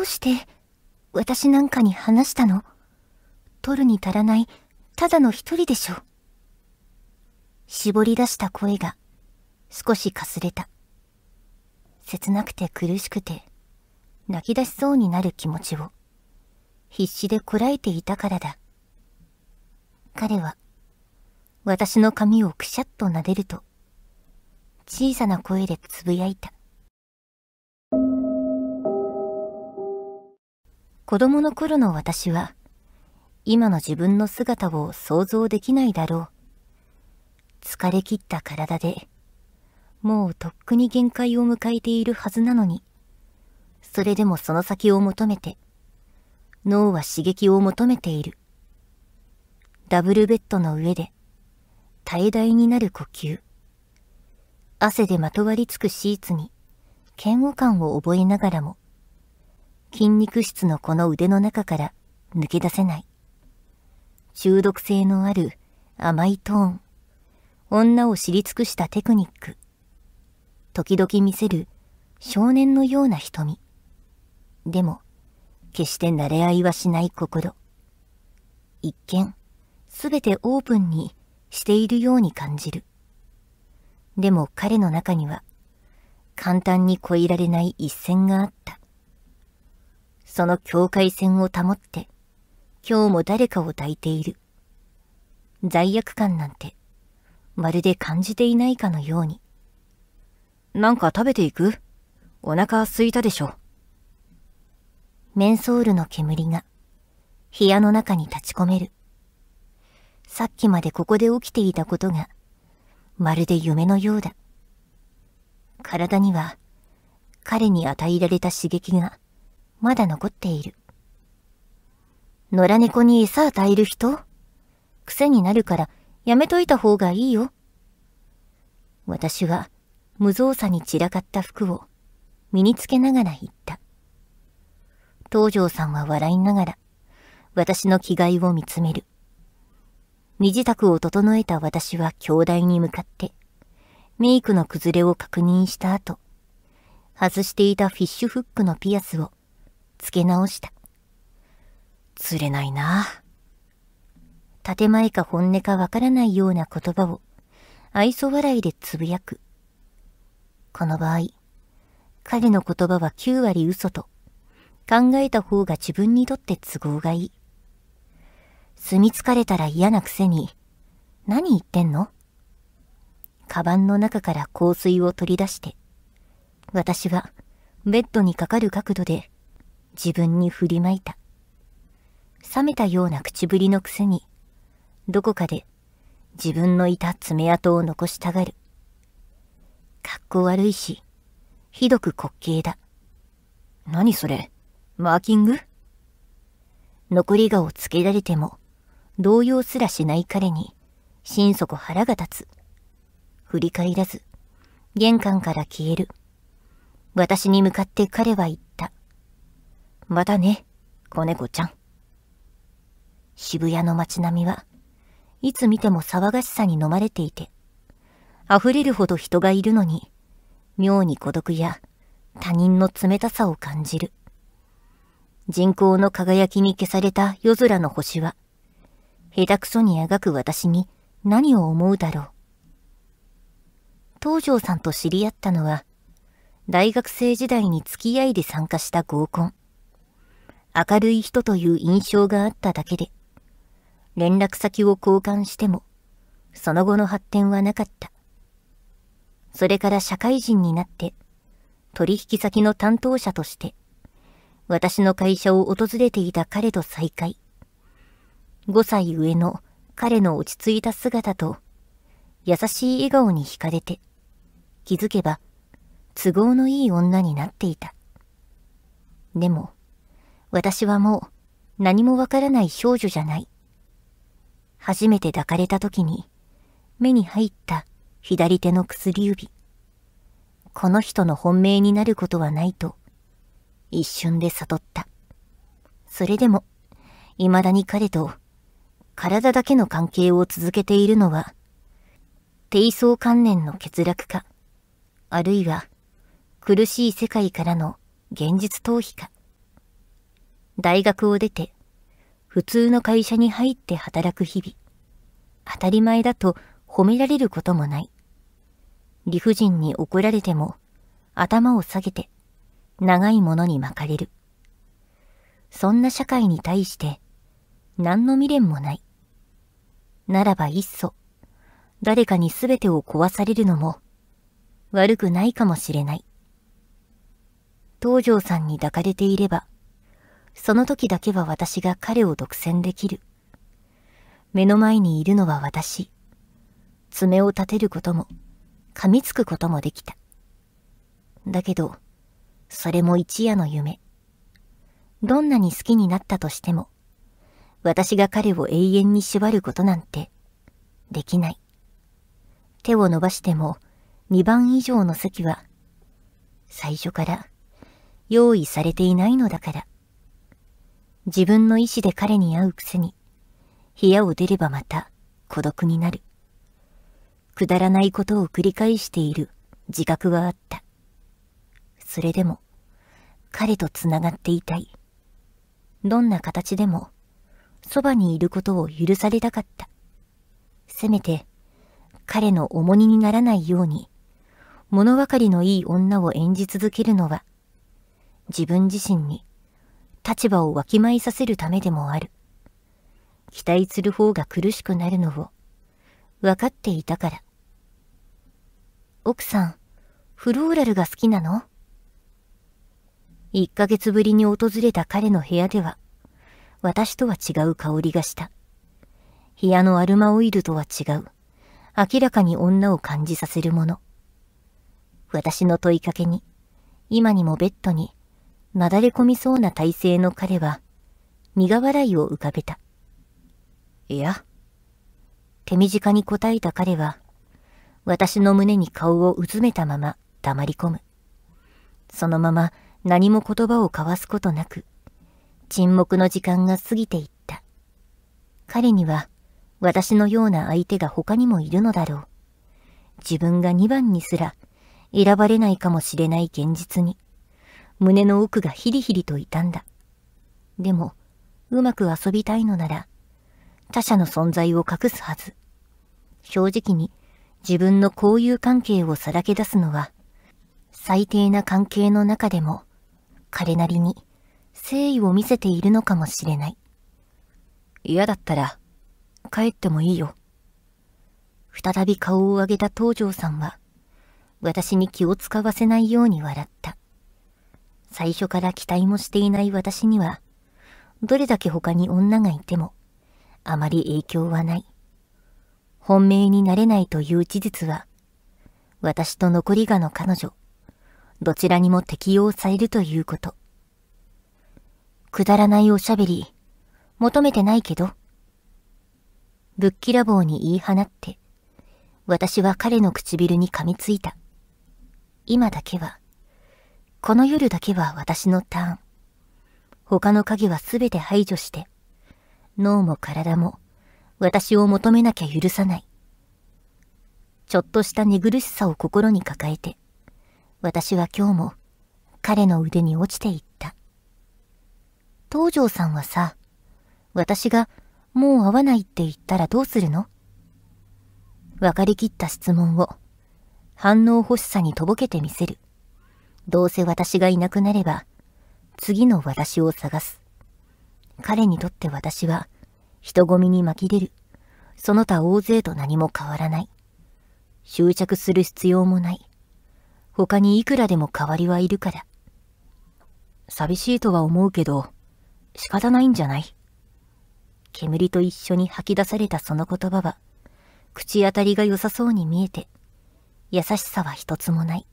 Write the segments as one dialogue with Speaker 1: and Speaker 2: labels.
Speaker 1: どうして私なんかに話したの取るに足らないただの一人でしょ絞り出した声が少しかすれた切なくて苦しくて泣き出しそうになる気持ちを必死でこらえていたからだ彼は私の髪をくしゃっと撫でると小さな声でつぶやいた子供の頃の私は、今の自分の姿を想像できないだろう。疲れ切った体で、もうとっくに限界を迎えているはずなのに、それでもその先を求めて、脳は刺激を求めている。ダブルベッドの上で、怠大になる呼吸。汗でまとわりつくシーツに、嫌悪感を覚えながらも、筋肉質のこの腕の中から抜け出せない。中毒性のある甘いトーン。女を知り尽くしたテクニック。時々見せる少年のような瞳。でも、決して慣れ合いはしない心。一見、すべてオープンにしているように感じる。でも彼の中には、簡単に越えられない一線があった。その境界線を保って、今日も誰かを抱いている。罪悪感なんて、まるで感じていないかのように。なんか食べていくお腹空いたでしょ。メンソールの煙が、部屋の中に立ち込める。さっきまでここで起きていたことが、まるで夢のようだ。体には、彼に与えられた刺激が、まだ残っている。野良猫に餌与える人癖になるからやめといた方がいいよ。私は無造作に散らかった服を身につけながら言った。東条さんは笑いながら私の着替えを見つめる。身支度を整えた私は兄弟に向かってメイクの崩れを確認した後、外していたフィッシュフックのピアスをつけ直した。釣れないな。建前か本音かわからないような言葉を愛想笑いでつぶやく。この場合、彼の言葉は9割嘘と、考えた方が自分にとって都合がいい。住みかれたら嫌なくせに、何言ってんのカバンの中から香水を取り出して、私はベッドにかかる角度で自分に振りまいた。冷めたような口ぶりのくせに、どこかで自分のいた爪痕を残したがる。格好悪いし、ひどく滑稽だ。何それマーキング残り顔をつけられても、動揺すらしない彼に、心底腹が立つ。振り返らず、玄関から消える。私に向かって彼は言った。またね、子猫ちゃん。渋谷の街並みはいつ見ても騒がしさに飲まれていて、溢れるほど人がいるのに、妙に孤独や他人の冷たさを感じる。人工の輝きに消された夜空の星は、下手くそに描く私に何を思うだろう。東條さんと知り合ったのは、大学生時代に付き合いで参加した合コン。明るい人という印象があっただけで、連絡先を交換しても、その後の発展はなかった。それから社会人になって、取引先の担当者として、私の会社を訪れていた彼と再会。5歳上の彼の落ち着いた姿と、優しい笑顔に惹かれて、気づけば、都合のいい女になっていた。でも、私はもう何もわからない少女じゃない。初めて抱かれた時に目に入った左手の薬指。この人の本命になることはないと一瞬で悟った。それでも未だに彼と体だけの関係を続けているのは低層観念の欠落か、あるいは苦しい世界からの現実逃避か。大学を出て、普通の会社に入って働く日々。当たり前だと褒められることもない。理不尽に怒られても、頭を下げて、長いものに巻かれる。そんな社会に対して、何の未練もない。ならばいっそ、誰かに全てを壊されるのも、悪くないかもしれない。東條さんに抱かれていれば、その時だけは私が彼を独占できる。目の前にいるのは私。爪を立てることも、噛みつくこともできた。だけど、それも一夜の夢。どんなに好きになったとしても、私が彼を永遠に縛ることなんて、できない。手を伸ばしても、2番以上の席は、最初から、用意されていないのだから。自分の意志で彼に会うくせに、部屋を出ればまた孤独になる。くだらないことを繰り返している自覚はあった。それでも、彼と繋がっていたい。どんな形でも、そばにいることを許されたかった。せめて、彼の重荷にならないように、物分かりのいい女を演じ続けるのは、自分自身に立場をわきまえさせるためでもある。期待する方が苦しくなるのを、分かっていたから。奥さん、フローラルが好きなの一ヶ月ぶりに訪れた彼の部屋では、私とは違う香りがした。部屋のアルマオイルとは違う、明らかに女を感じさせるもの。私の問いかけに、今にもベッドになだれ込みそうな体勢の彼は、苦笑いを浮かべた。いや。手短に答えた彼は、私の胸に顔をうずめたまま黙り込む。そのまま何も言葉を交わすことなく、沈黙の時間が過ぎていった。彼には、私のような相手が他にもいるのだろう。自分が2番にすら選ばれないかもしれない現実に。胸の奥がヒリヒリと痛んだ。でも、うまく遊びたいのなら、他者の存在を隠すはず。正直に自分の交友関係をさらけ出すのは、最低な関係の中でも、彼なりに誠意を見せているのかもしれない。嫌だったら、帰ってもいいよ。再び顔を上げた東條さんは、私に気を使わせないように笑った。最初から期待もしていない私には、どれだけ他に女がいても、あまり影響はない。本命になれないという事実は、私と残りがの彼女、どちらにも適用されるということ。くだらないおしゃべり、求めてないけど。ぶっきらぼうに言い放って、私は彼の唇に噛みついた。今だけは、この夜だけは私のターン。他の鍵は全て排除して、脳も体も私を求めなきゃ許さない。ちょっとした寝苦しさを心に抱えて、私は今日も彼の腕に落ちていった。東條さんはさ、私がもう会わないって言ったらどうするの分かりきった質問を反応欲しさにとぼけてみせる。どうせ私がいなくなれば、次の私を探す。彼にとって私は、人混みに紛き出る。その他大勢と何も変わらない。執着する必要もない。他にいくらでも代わりはいるから。寂しいとは思うけど、仕方ないんじゃない煙と一緒に吐き出されたその言葉は、口当たりが良さそうに見えて、優しさは一つもない。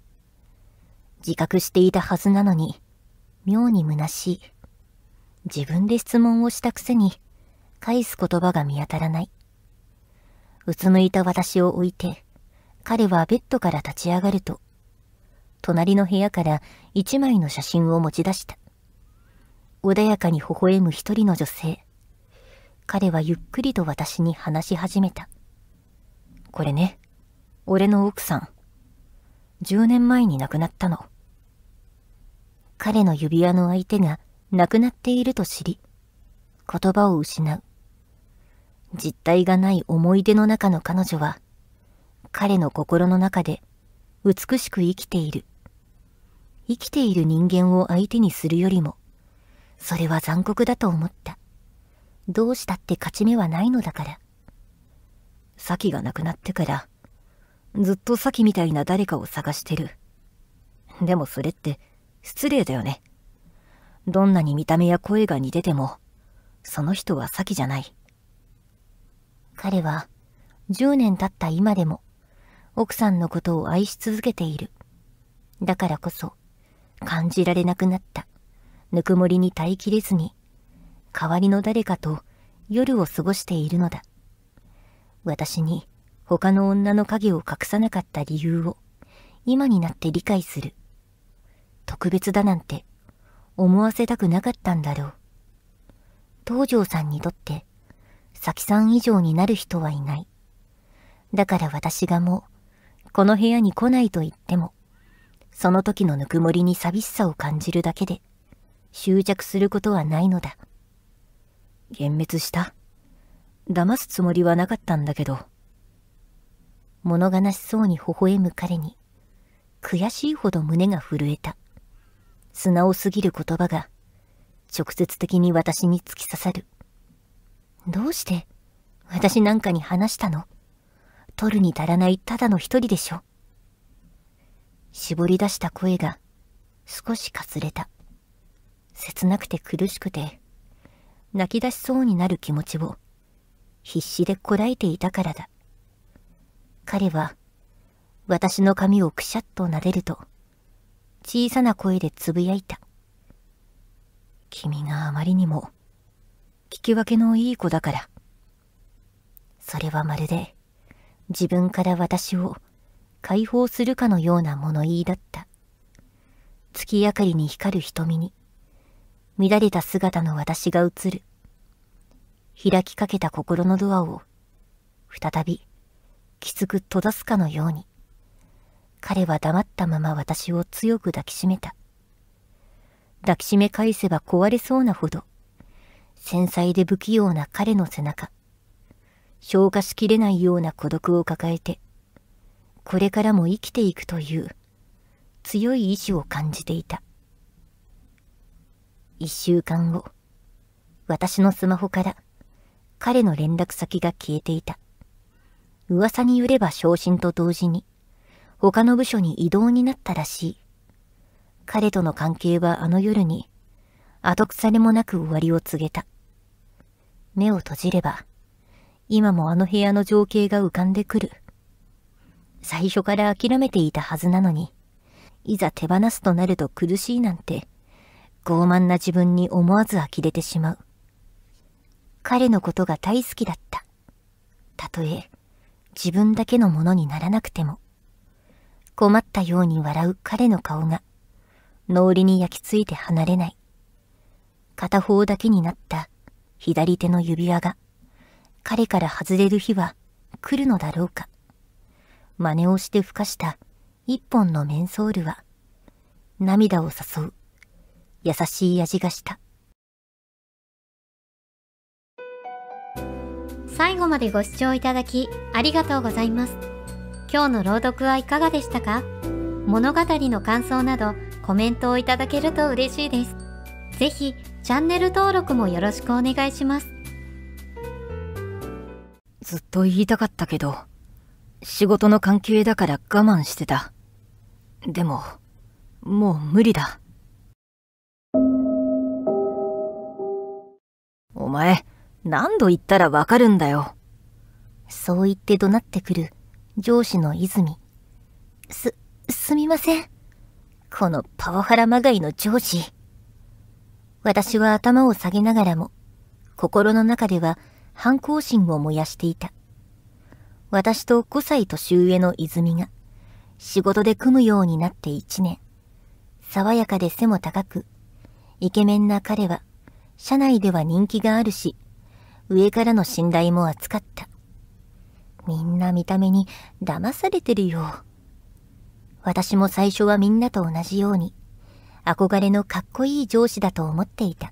Speaker 1: 自覚していたはずなのに、妙に虚しい。自分で質問をしたくせに、返す言葉が見当たらない。うつむいた私を置いて、彼はベッドから立ち上がると、隣の部屋から一枚の写真を持ち出した。穏やかに微笑む一人の女性。彼はゆっくりと私に話し始めた。これね、俺の奥さん。10年前に亡くなったの。彼の指輪の相手が亡くなっていると知り、言葉を失う。実体がない思い出の中の彼女は、彼の心の中で美しく生きている。生きている人間を相手にするよりも、それは残酷だと思った。どうしたって勝ち目はないのだから。咲が亡くなってから、ずっと咲みたいな誰かを探してる。でもそれって、失礼だよね。どんなに見た目や声が似てても、その人は先じゃない。彼は、10年経った今でも、奥さんのことを愛し続けている。だからこそ、感じられなくなった。ぬくもりに耐えきれずに、代わりの誰かと夜を過ごしているのだ。私に他の女の影を隠さなかった理由を、今になって理解する。特別だなんて思わせたくなかったんだろう。東条さんにとって、佐木さん以上になる人はいない。だから私がもう、この部屋に来ないと言っても、その時のぬくもりに寂しさを感じるだけで、執着することはないのだ。幻滅した騙すつもりはなかったんだけど。物悲しそうに微笑む彼に、悔しいほど胸が震えた。素直すぎる言葉が、直接的に私に突き刺さる。どうして、私なんかに話したの取るに足らないただの一人でしょ。絞り出した声が、少しかすれた。切なくて苦しくて、泣き出しそうになる気持ちを、必死でこらえていたからだ。彼は、私の髪をくしゃっと撫でると、小さな声でつぶやいた。君があまりにも、聞き分けのいい子だから。それはまるで、自分から私を解放するかのような物言いだった。月明かりに光る瞳に、乱れた姿の私が映る。開きかけた心のドアを、再び、きつく閉ざすかのように。彼は黙ったまま私を強く抱きしめた。抱きしめ返せば壊れそうなほど、繊細で不器用な彼の背中、消化しきれないような孤独を抱えて、これからも生きていくという強い意志を感じていた。一週間後、私のスマホから彼の連絡先が消えていた。噂によれば昇進と同時に、他の部署に異動になったらしい。彼との関係はあの夜に、後腐れもなく終わりを告げた。目を閉じれば、今もあの部屋の情景が浮かんでくる。最初から諦めていたはずなのに、いざ手放すとなると苦しいなんて、傲慢な自分に思わず呆れてしまう。彼のことが大好きだった。たとえ、自分だけのものにならなくても。困ったように笑う彼の顔が、脳裏に焼き付いて離れない。片方だけになった左手の指輪が、彼から外れる日は来るのだろうか。真似をしてふかした一本のメンソールは、涙を誘う、優しい味がした。最後までご視聴いただき、ありがとうございます。今日の朗読はいかがでしたか物語の感想などコメントをいただけると嬉しいです。ぜひチャンネル登録もよろしくお願いします。ずっと言いたかったけど、仕事の関係だから我慢してた。でも、もう無理だ。お前、何度言ったらわかるんだよ。そう言って怒鳴ってくる上司の泉。す、すみません。このパワハラまがいの上司。私は頭を下げながらも、心の中では反抗心を燃やしていた。私と5歳年上の泉が、仕事で組むようになって1年。爽やかで背も高く、イケメンな彼は、社内では人気があるし、上からの信頼も厚かった。みんな見た目に騙されてるよ。私も最初はみんなと同じように、憧れのかっこいい上司だと思っていた。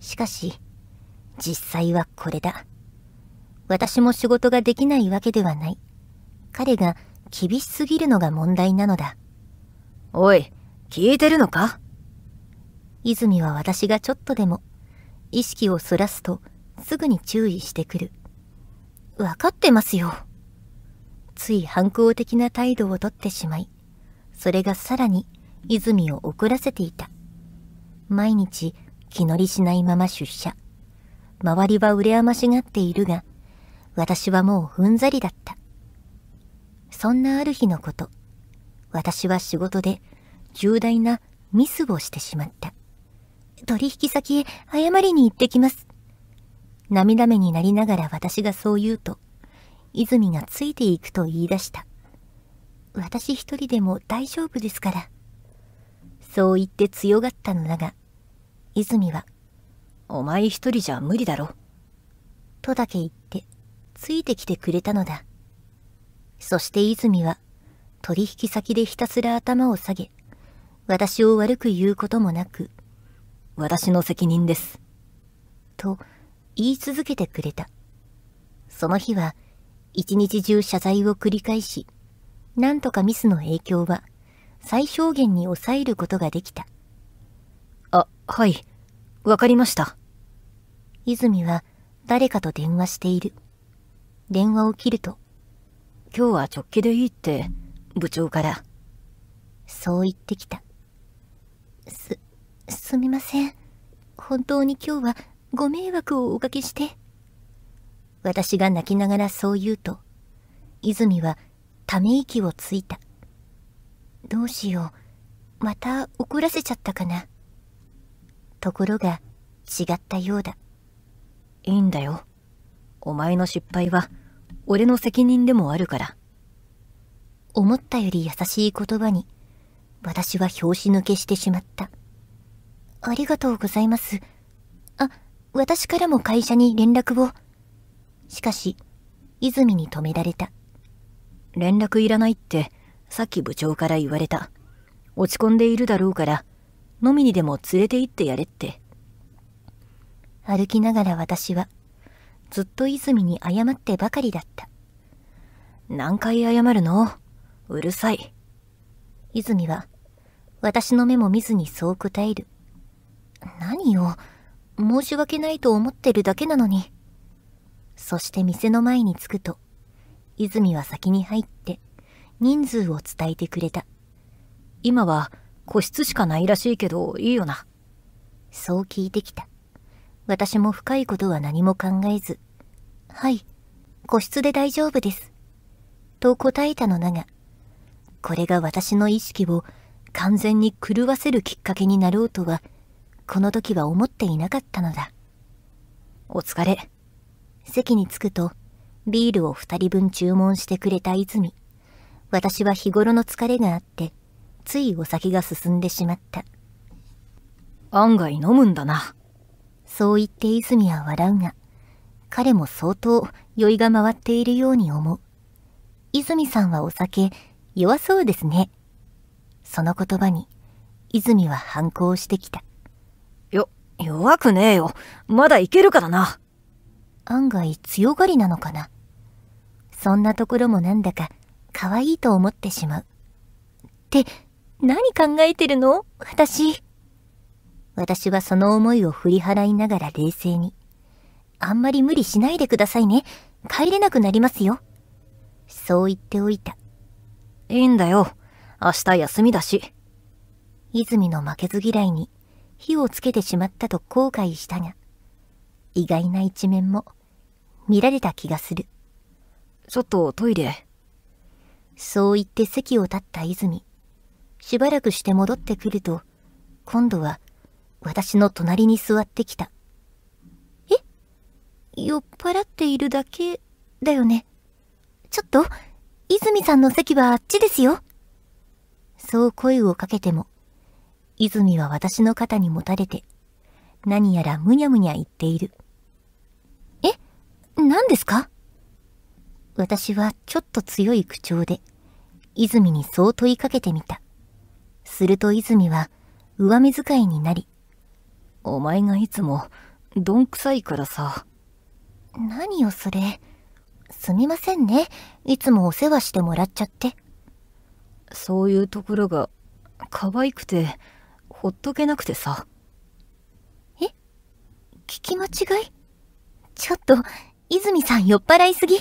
Speaker 1: しかし、実際はこれだ。私も仕事ができないわけではない。彼が厳しすぎるのが問題なのだ。おい、聞いてるのか泉は私がちょっとでも、意識をそらすと、すぐに注意してくる。わかってますよ。つい反抗的な態度をとってしまい、それがさらに泉を怒らせていた。毎日気乗りしないまま出社。周りは羨ましがっているが、私はもうふんざりだった。そんなある日のこと、私は仕事で重大なミスをしてしまった。取引先へ謝りに行ってきます。涙目になりながら私がそう言うと、泉がついていくと言い出した。私一人でも大丈夫ですから。そう言って強がったのだが、泉は、お前一人じゃ無理だろ。とだけ言って、ついてきてくれたのだ。そして泉は、取引先でひたすら頭を下げ、私を悪く言うこともなく、私の責任です。と、言い続けてくれた。その日は一日中謝罪を繰り返し、なんとかミスの影響は最小限に抑えることができた。あ、はい、わかりました。泉は誰かと電話している。電話を切ると、今日は直帰でいいって、部長から。そう言ってきた。す、すみません。本当に今日はご迷惑をおかけして。私が泣きながらそう言うと、泉はため息をついた。どうしよう。また怒らせちゃったかな。ところが違ったようだ。いいんだよ。お前の失敗は俺の責任でもあるから。思ったより優しい言葉に、私は拍子抜けしてしまった。ありがとうございます。あ、私からも会社に連絡を。しかし、泉に止められた。連絡いらないって、さっき部長から言われた。落ち込んでいるだろうから、飲みにでも連れて行ってやれって。歩きながら私は、ずっと泉に謝ってばかりだった。何回謝るのうるさい。泉は、私の目も見ずにそう答える。何を、申し訳ないと思ってるだけなのに。そして店の前に着くと、泉は先に入って人数を伝えてくれた。今は個室しかないらしいけどいいよな。そう聞いてきた。私も深いことは何も考えず、はい、個室で大丈夫です。と答えたのだが、これが私の意識を完全に狂わせるきっかけになろうとはこの時は思っていなかったのだ。お疲れ。席に着くと、ビールを二人分注文してくれた泉。私は日頃の疲れがあって、ついお酒が進んでしまった。案外飲むんだな。そう言って泉は笑うが、彼も相当酔いが回っているように思う。泉さんはお酒弱そうですね。その言葉に、泉は反抗してきた。弱くねえよ。まだいけるからな。案外強がりなのかな。そんなところもなんだか可愛いと思ってしまう。って、何考えてるの私。私はその思いを振り払いながら冷静に。あんまり無理しないでくださいね。帰れなくなりますよ。そう言っておいた。いいんだよ。明日休みだし。泉の負けず嫌いに火をつけてしまったと後悔したが、意外な一面も見られた気がする。ちょっとトイレ。そう言って席を立った泉。しばらくして戻ってくると、今度は私の隣に座ってきた。え酔っ払っているだけだよね。ちょっと、泉さんの席はあっちですよ。そう声をかけても、泉は私の肩にもたれて、何やらむにゃむにゃ言っている。え何ですか私はちょっと強い口調で、泉にそう問いかけてみた。すると泉は、上目遣いになり、お前がいつも、どんくさいからさ。何よそれ。すみませんね。いつもお世話してもらっちゃって。そういうところが、可愛くて、ほっとけなくてさえ聞き間違いちょっと泉さん酔っ払いすぎ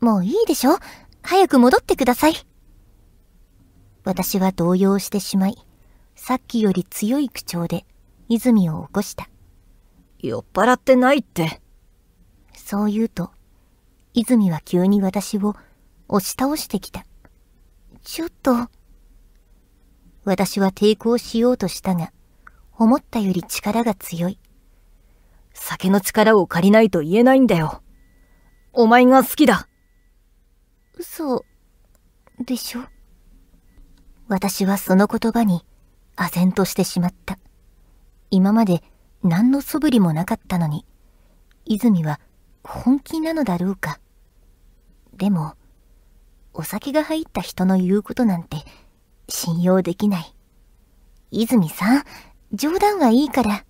Speaker 1: もういいでしょ早く戻ってください私は動揺してしまいさっきより強い口調で泉を起こした酔っ払ってないってそう言うと泉は急に私を押し倒してきたちょっと私は抵抗しようとしたが、思ったより力が強い。酒の力を借りないと言えないんだよ。お前が好きだ。嘘、でしょ私はその言葉に、唖然としてしまった。今まで何の素振りもなかったのに、泉は本気なのだろうか。でも、お酒が入った人の言うことなんて、信用できない。泉さん、冗談はいいから。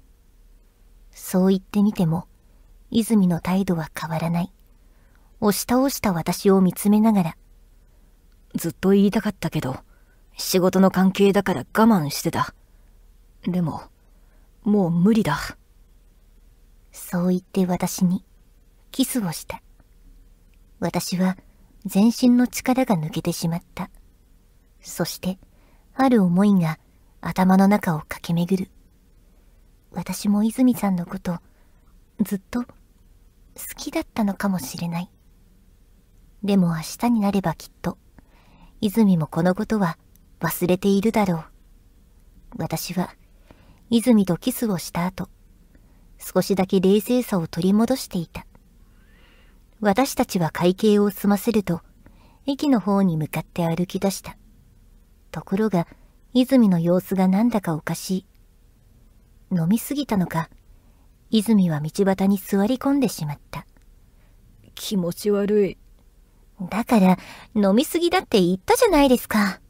Speaker 1: そう言ってみても、泉の態度は変わらない。押し倒した私を見つめながら。ずっと言いたかったけど、仕事の関係だから我慢してた。でも、もう無理だ。そう言って私に、キスをした。私は、全身の力が抜けてしまった。そして、ある思いが頭の中を駆け巡る。私も泉さんのこと、ずっと好きだったのかもしれない。でも明日になればきっと、泉もこのことは忘れているだろう。私は、泉とキスをした後、少しだけ冷静さを取り戻していた。私たちは会計を済ませると、駅の方に向かって歩き出した。ところが、泉の様子がなんだかおかしい。飲みすぎたのか、泉は道端に座り込んでしまった。気持ち悪い。だから、飲みすぎだって言ったじゃないですか。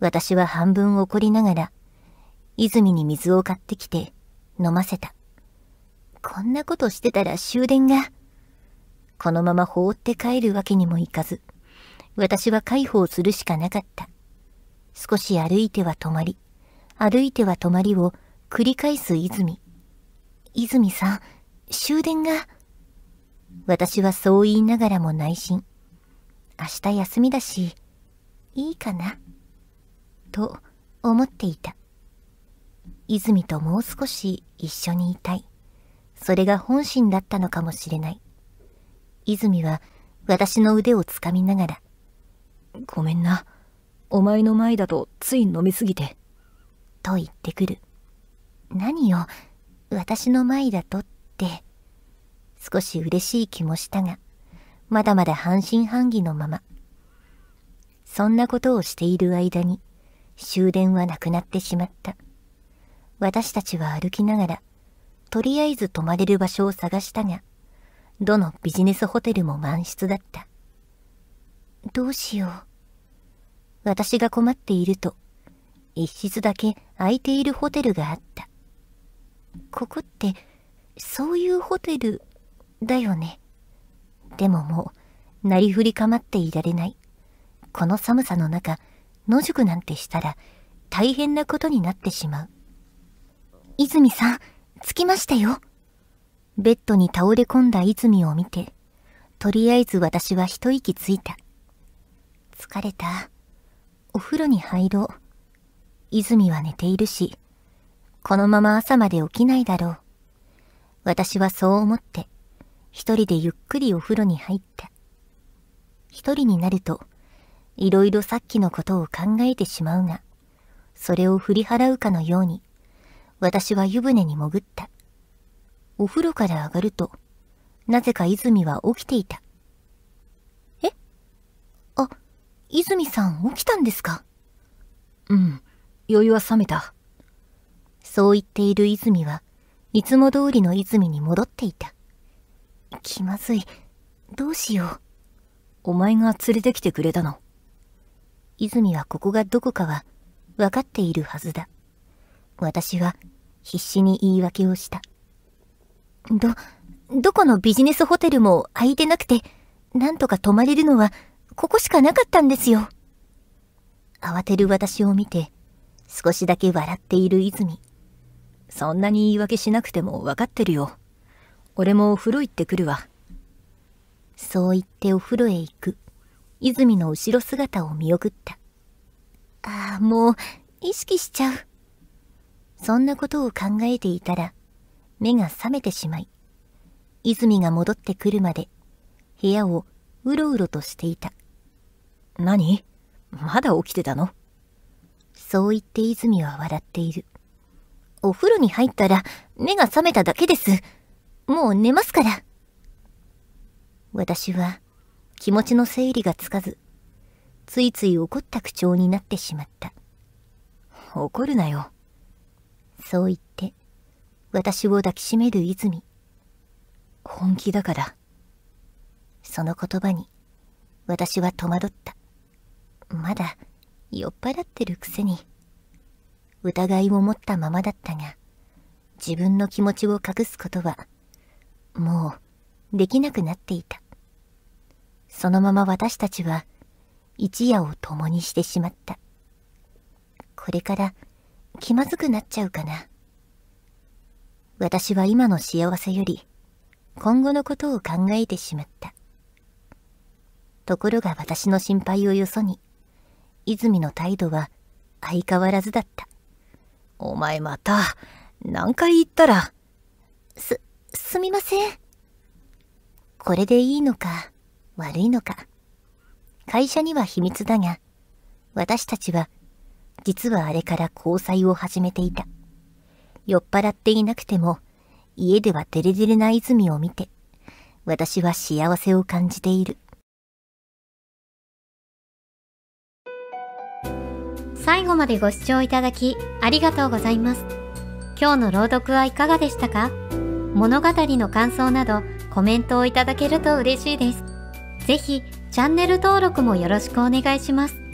Speaker 1: 私は半分怒りながら、泉に水を買ってきて、飲ませた。こんなことしてたら終電が。このまま放って帰るわけにもいかず、私は介抱するしかなかった。少し歩いては止まり、歩いては止まりを繰り返す泉。泉さん、終電が。私はそう言いながらも内心。明日休みだし、いいかな。と思っていた。泉ともう少し一緒にいたい。それが本心だったのかもしれない。泉は私の腕をつかみながら、ごめんな。お前の前だとつい飲みすぎて。と言ってくる。何よ、私の前だとって。少し嬉しい気もしたが、まだまだ半信半疑のまま。そんなことをしている間に、終電はなくなってしまった。私たちは歩きながら、とりあえず泊まれる場所を探したが、どのビジネスホテルも満室だった。どうしよう。私が困っていると、一室だけ空いているホテルがあった。ここって、そういうホテル、だよね。でももう、なりふり構っていられない。この寒さの中、野宿なんてしたら、大変なことになってしまう。泉さん、着きましたよ。ベッドに倒れ込んだ泉を見て、とりあえず私は一息ついた。疲れた。お風呂に入ろう。泉は寝ているし、このまま朝まで起きないだろう。私はそう思って、一人でゆっくりお風呂に入った。一人になると、いろいろさっきのことを考えてしまうが、それを振り払うかのように、私は湯船に潜った。お風呂から上がると、なぜか泉は起きていた。泉さん起きたんですかうん、余裕は冷めた。そう言っている泉はいつも通りの泉に戻っていた。気まずい。どうしよう。お前が連れてきてくれたの。泉はここがどこかは分かっているはずだ。私は必死に言い訳をした。ど、どこのビジネスホテルも空いてなくて、なんとか泊まれるのはここしかなかったんですよ。慌てる私を見て、少しだけ笑っている泉。そんなに言い訳しなくても分かってるよ。俺もお風呂行ってくるわ。そう言ってお風呂へ行く。泉の後ろ姿を見送った。ああ、もう、意識しちゃう。そんなことを考えていたら、目が覚めてしまい、泉が戻ってくるまで、部屋をうろうろとしていた。何まだ起きてたのそう言って泉は笑っている。お風呂に入ったら目が覚めただけです。もう寝ますから。私は気持ちの整理がつかず、ついつい怒った口調になってしまった。怒るなよ。そう言って、私を抱きしめる泉。本気だから。その言葉に、私は戸惑った。まだ酔っ払ってるくせに疑いを持ったままだったが自分の気持ちを隠すことはもうできなくなっていたそのまま私たちは一夜を共にしてしまったこれから気まずくなっちゃうかな私は今の幸せより今後のことを考えてしまったところが私の心配をよそに泉の態度は相変わらずだった。お前また、何回言ったら。す、すみません。これでいいのか、悪いのか。会社には秘密だが、私たちは、実はあれから交際を始めていた。酔っ払っていなくても、家ではデレデレな泉を見て、私は幸せを感じている。最後までご視聴いただきありがとうございます。今日の朗読はいかがでしたか物語の感想などコメントをいただけると嬉しいです。ぜひチャンネル登録もよろしくお願いします。